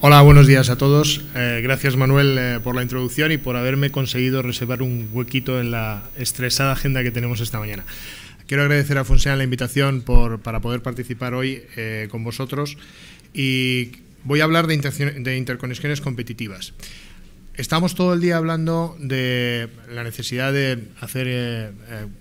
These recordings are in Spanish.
Hola, buenos días a todos. Eh, gracias Manuel eh, por la introducción y por haberme conseguido reservar un huequito en la estresada agenda que tenemos esta mañana. Quiero agradecer a Fonseca la invitación por, para poder participar hoy eh, con vosotros y voy a hablar de interconexiones competitivas. Estamos todo el día hablando de la necesidad de hacer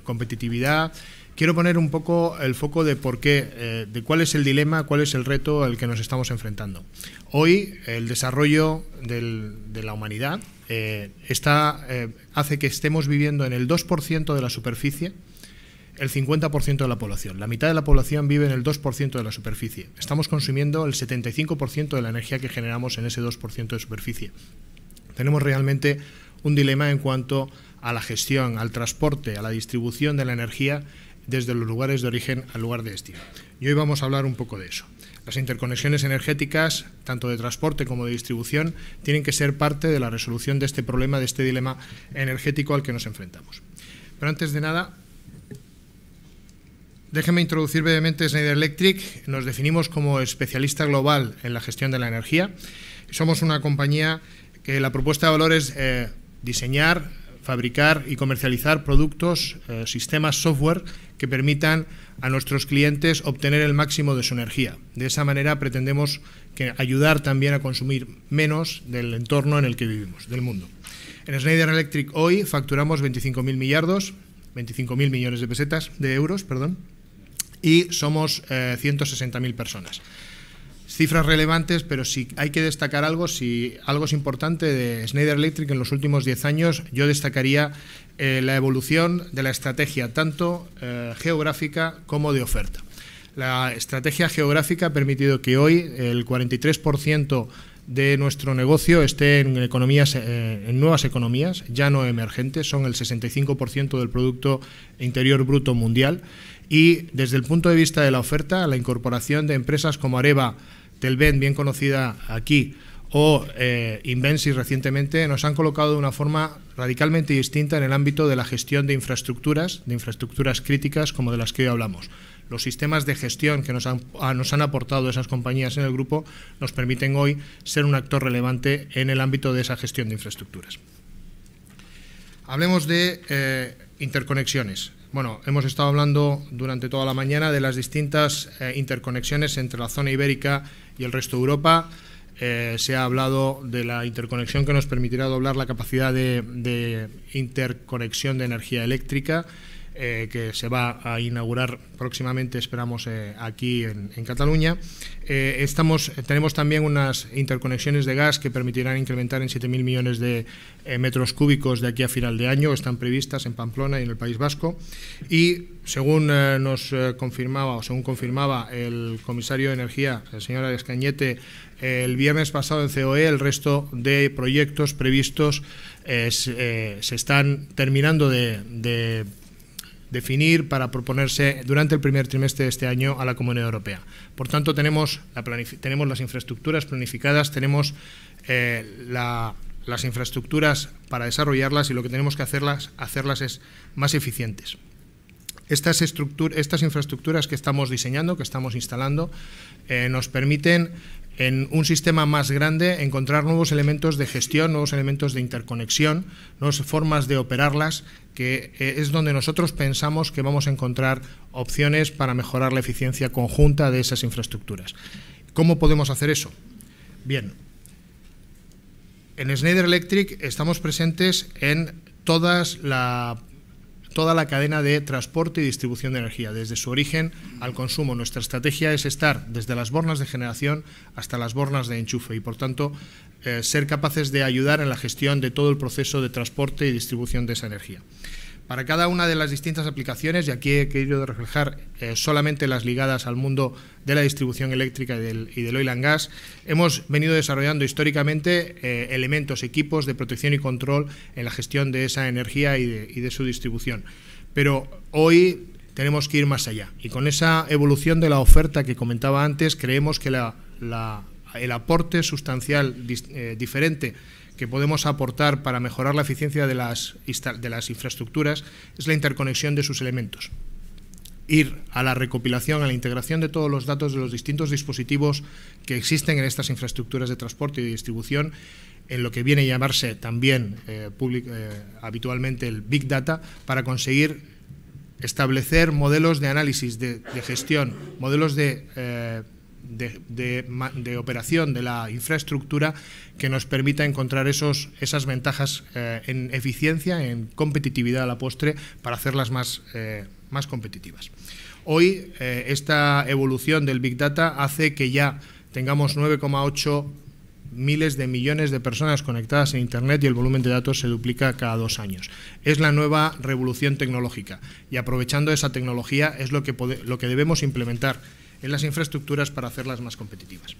competitividad, quiero poner un poco el foco de por qué, eh, de cuál es el dilema, cuál es el reto al que nos estamos enfrentando. Hoy el desarrollo de la humanidad eh, eh, hace que estemos viviendo en el 2% de la superficie el 50% de la población. La mitad de la población vive en el 2% de la superficie. Estamos consumiendo el 75% de la energía que generamos en ese 2% de superficie. Tenemos realmente un dilema en cuanto a la gestión, al transporte, a la distribución de la energía desde los lugares de origen al lugar de destino. Y hoy vamos a hablar un poco de eso. Las interconexiones energéticas, tanto de transporte como de distribución, tienen que ser parte de la resolución de este problema, de este dilema energético al que nos enfrentamos. Pero antes de nada, Déjeme introducir brevemente Schneider Electric. Nos definimos como especialista global en la gestión de la energía. Somos una compañía que la propuesta de valor es eh, diseñar, fabricar y comercializar productos, eh, sistemas, software que permitan a nuestros clientes obtener el máximo de su energía. De esa manera pretendemos que ayudar también a consumir menos del entorno en el que vivimos, del mundo. En Schneider Electric hoy facturamos 25.000 millardos, 25.000 millones de pesetas, de euros, perdón, y somos 160.000 eh, personas cifras relevantes, pero si hay que destacar algo, si algo es importante de Schneider Electric en los últimos 10 años, yo destacaría eh, la evolución de la estrategia tanto eh, geográfica como de oferta. La estrategia geográfica ha permitido que hoy el 43% de nuestro negocio esté en economías eh, en nuevas economías, ya no emergentes, son el 65% del producto interior bruto mundial y desde el punto de vista de la oferta, la incorporación de empresas como Areva Telven, bien conocida aquí, o eh, recientemente, nos han colocado de una forma radicalmente distinta en el ámbito de la gestión de infraestructuras, de infraestructuras críticas como de las que hoy hablamos. Los sistemas de gestión que nos han, ah, aportado esas compañías en el grupo nos permiten hoy ser un actor relevante en el ámbito de esa gestión de infraestructuras. Hablemos de eh, interconexiones. Bueno, hemos estado hablando durante toda la mañana de las distintas eh, interconexiones entre la zona ibérica y el resto de Europa. Eh, se ha hablado de la interconexión que nos permitirá doblar la capacidad de interconexión de energía eléctrica eh, que se va a inaugurar próximamente, esperamos, eh, aquí en, Cataluña. Eh, estamos, tenemos también unas interconexiones de gas que permitirán incrementar en 7.000 millones de metros cúbicos de aquí a final de año, están previstas en Pamplona y en el País Vasco. Y según nos confirmaba, o según confirmaba el comisario de Energía, el señor Escañete, el viernes pasado en COE, el resto de proyectos previstos se están terminando de definir para proponerse durante el primer trimestre de este año a la Comunidad Europea. Por tanto, tenemos, las infraestructuras planificadas, tenemos eh, las infraestructuras para desarrollarlas y lo que tenemos que hacerlas, hacerlas es más eficientes. Estas, estas infraestructuras que estamos diseñando, que estamos instalando, eh, nos permiten en un sistema más grande encontrar nuevos elementos de gestión, nuevos elementos de interconexión, nuevas formas de operarlas, que eh, es donde nosotros pensamos que vamos a encontrar opciones para mejorar la eficiencia conjunta de esas infraestructuras. ¿Cómo podemos hacer eso? Bien, en Schneider Electric estamos presentes en todas la toda la cadena de transporte y distribución de energía, desde su origen al consumo. Nuestra estrategia es estar desde las bornas de generación hasta las bornas de enchufe y, por tanto, eh, ser capaces de ayudar en la gestión de todo el proceso de transporte y distribución de esa energía. Para cada una de las distintas aplicaciones, y aquí he querido reflejar eh, solamente las ligadas al mundo de la distribución eléctrica y del, oil and gas, hemos venido desarrollando históricamente eh, elementos, equipos de protección y control en la gestión de esa energía y de, su distribución. Pero hoy tenemos que ir más allá. Y con esa evolución de la oferta que comentaba antes, creemos que el aporte sustancial eh, diferente que podemos aportar para mejorar la eficiencia de las, de las infraestructuras es la interconexión de sus elementos ir a la recopilación, a la integración de todos los datos de los distintos dispositivos que existen en estas infraestructuras de transporte y distribución, en lo que viene a llamarse también eh, eh, habitualmente el Big Data, para conseguir establecer modelos de análisis, de, gestión, modelos de... Eh, de, operación de la infraestructura que nos permita encontrar esos, esas ventajas eh, en eficiencia, en competitividad a la postre, para hacerlas más, eh, más competitivas. Hoy eh, esta evolución del Big Data hace que ya tengamos 9,8 miles de millones de personas conectadas a Internet y el volumen de datos se duplica cada dos años. Es la nueva revolución tecnológica y aprovechando esa tecnología es lo que, lo que debemos implementar en las infraestructuras para hacerlas más competitivas.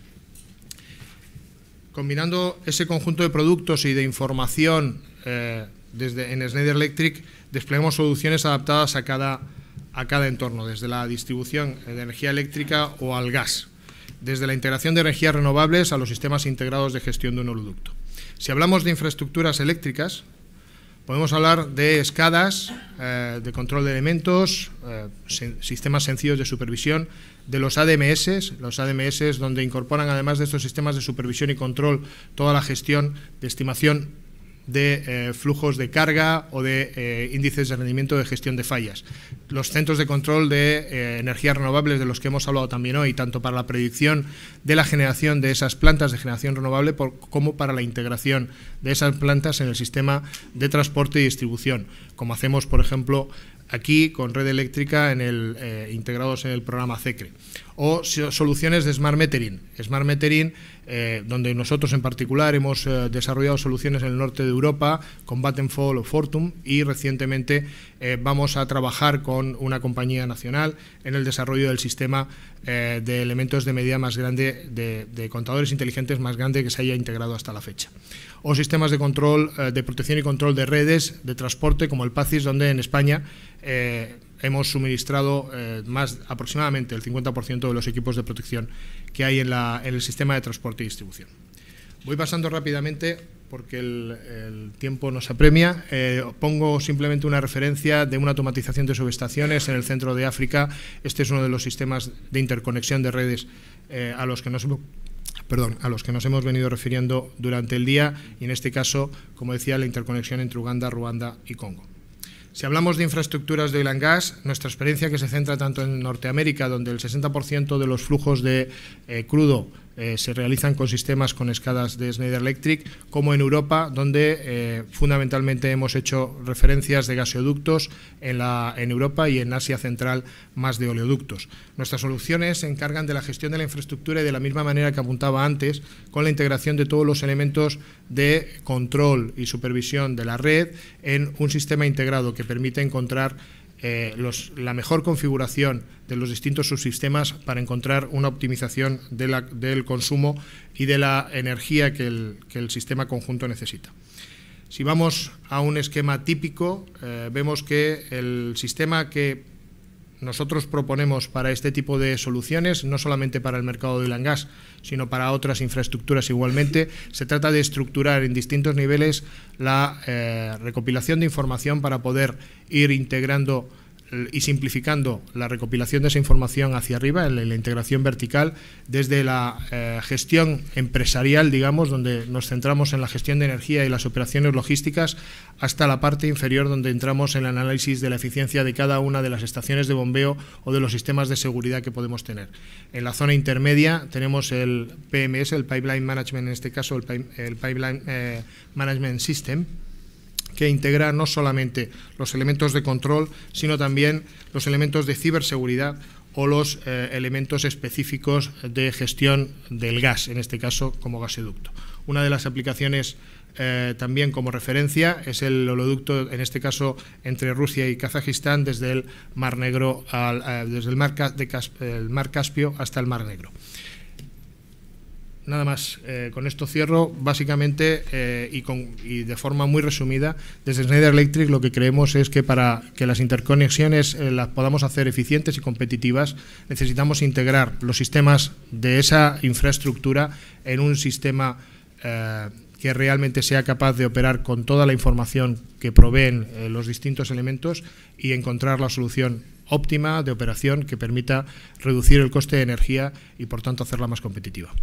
Combinando ese conjunto de productos y de información eh, desde, en Schneider Electric, desplegamos soluciones adaptadas a cada, a cada entorno, desde la distribución de energía eléctrica o al gas, desde la integración de energías renovables a los sistemas integrados de gestión de un oleoducto. Si hablamos de infraestructuras eléctricas, Podemos hablar de escadas, eh, de control de elementos, eh, sistemas sencillos de supervisión, de los ADMS, los ADMS donde incorporan además de estos sistemas de supervisión y control toda la gestión de estimación de eh, flujos de carga o de eh, índices de rendimiento de gestión de fallas. Los centros de control de eh, energías renovables de los que hemos hablado también hoy, tanto para la predicción de la generación de esas plantas de generación renovable como para la integración de esas plantas en el sistema de transporte y distribución, como hacemos, por ejemplo, aquí con red eléctrica en el, eh, integrados en el programa CECRE. O soluciones de Smart Metering. Smart Metering, eh, donde nosotros en particular hemos eh, desarrollado soluciones en el norte de Europa, con Vattenfall o Fortum, y recientemente vamos a trabajar con una compañía nacional en el desarrollo del sistema de elementos de medida más grande, de, de, contadores inteligentes más grande que se haya integrado hasta la fecha. O sistemas de control, de protección y control de redes de transporte, como el PACIS, donde en España eh, hemos suministrado eh, más aproximadamente el 50% de los equipos de protección que hay en, el sistema de transporte y distribución. Voy pasando rápidamente porque el, tiempo nos apremia. Eh, pongo simplemente una referencia de una automatización de subestaciones en el centro de África. Este es uno de los sistemas de interconexión de redes a los que nos a los que nos hemos venido refiriendo durante el día y en este caso, como decía, la interconexión entre Uganda, Ruanda y Congo. Si hablamos de infraestructuras de oil and gas, nuestra experiencia que se centra tanto en Norteamérica, donde el 60% de los flujos de eh, crudo eh, se realizan con sistemas con escadas de Schneider Electric, como en Europa, donde eh, fundamentalmente hemos hecho referencias de gasoductos en, en Europa y en Asia Central más de oleoductos. Nuestras soluciones se encargan de la gestión de la infraestructura y de la misma manera que apuntaba antes, con la integración de todos los elementos de control y supervisión de la red en un sistema integrado que permite encontrar eh, la mejor configuración de los distintos subsistemas para encontrar una optimización del consumo y de la energía que el, sistema conjunto necesita. Si vamos a un esquema típico, eh, vemos que el sistema que nosotros proponemos para este tipo de soluciones, no solamente para el mercado de oil gas, sino para otras infraestructuras igualmente, se trata de estructurar en distintos niveles la eh, recopilación de información para poder ir integrando y simplificando la recopilación de esa información hacia arriba, en la integración vertical, desde la eh, gestión empresarial, digamos, donde nos centramos en la gestión de energía y las operaciones logísticas, hasta la parte inferior donde entramos en el análisis de la eficiencia de cada una de las estaciones de bombeo o de los sistemas de seguridad que podemos tener. En la zona intermedia tenemos el PMS, el Pipeline Management, en este caso el, Pipeline eh, Management System, que integra no solamente los elementos de control, sino también los elementos de ciberseguridad o los eh, elementos específicos de gestión del gas, en este caso como gasoducto. Una de las aplicaciones eh, también como referencia es el oleoducto, en este caso entre Rusia y Kazajistán, desde el Mar Negro, eh, desde el mar Caspio hasta el Mar Negro nada más, eh, con esto cierro básicamente eh, y, de forma muy resumida. Desde Schneider Electric lo que creemos es que para que las interconexiones eh, las podamos hacer eficientes y competitivas necesitamos integrar los sistemas de esa infraestructura en un sistema que realmente sea capaz de operar con toda la información que proveen los distintos elementos y encontrar la solución óptima de operación que permita reducir el coste de energía y por tanto hacerla más competitiva.